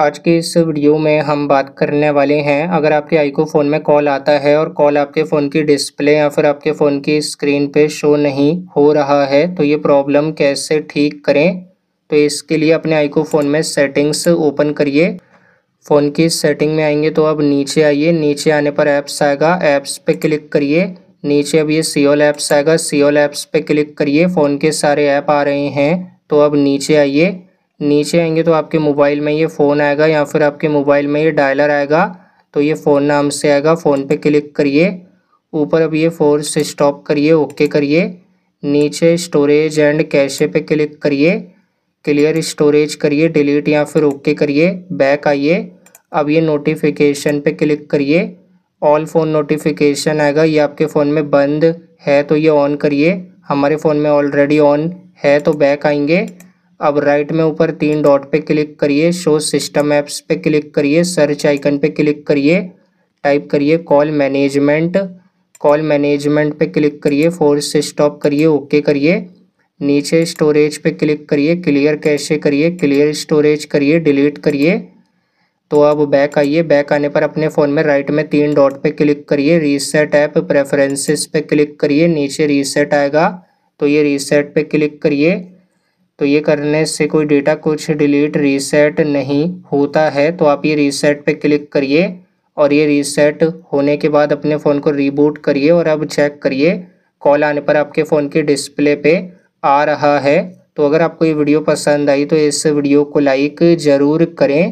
आज के इस वीडियो में हम बात करने वाले हैं अगर आपके आईको फ़ोन में कॉल आता है और कॉल आपके फ़ोन की डिस्प्ले या फिर आपके फ़ोन की स्क्रीन पे शो नहीं हो रहा है तो ये प्रॉब्लम कैसे ठीक करें तो इसके लिए अपने आईको फ़ोन में सेटिंग्स ओपन करिए फ़ोन की सेटिंग में आएंगे तो अब नीचे आइए नीचे आने पर ऐप्स आएगा ऐप्स पर क्लिक करिए नीचे अब ये सीओल ऐप्स आएगा सीओल ऐप्स पर क्लिक करिए फ़ोन के सारे ऐप आ रहे हैं तो अब नीचे आइए नीचे आएंगे तो आपके मोबाइल में ये फ़ोन आएगा या फिर आपके मोबाइल में ये डायलर आएगा तो ये फ़ोन नाम से आएगा फ़ोन पे क्लिक करिए ऊपर अब ये फोर से स्टॉप करिए ओके करिए नीचे स्टोरेज एंड कैशे पे क्लिक करिए क्लियर स्टोरेज करिए डिलीट या फिर ओके करिए बैक आइए अब ये नोटिफिकेशन पे क्लिक करिए ऑल फ़ोन नोटिफिकेशन आएगा ये आपके फ़ोन में बंद है तो ये ऑन करिए हमारे फ़ोन में ऑलरेडी ऑन है तो बैक आएंगे अब राइट में ऊपर तीन डॉट पे क्लिक करिए शो सिस्टम ऐप्स पे क्लिक करिए सर्च आइकन पे क्लिक करिए टाइप करिए कॉल मैनेजमेंट कॉल मैनेजमेंट पे क्लिक करिए फोर्स से स्टॉप करिए ओके करिए नीचे स्टोरेज पे क्लिक करिए क्लियर कैसे करिए क्लियर स्टोरेज करिए डिलीट करिए तो अब बैक आइए बैक आने पर अपने फ़ोन में राइट में तीन डॉट पे क्लिक करिए रीसेट ऐप प्रेफरेंसेस पे क्लिक करिए नीचे रीसेट आएगा तो ये रीसेट पे क्लिक करिए तो ये करने से कोई डेटा कुछ डिलीट रीसेट नहीं होता है तो आप ये रीसेट पे क्लिक करिए और ये रीसेट होने के बाद अपने फ़ोन को रीबूट करिए और अब चेक करिए कॉल आने पर आपके फ़ोन के डिस्प्ले पे आ रहा है तो अगर आपको ये वीडियो पसंद आई तो इस वीडियो को लाइक ज़रूर करें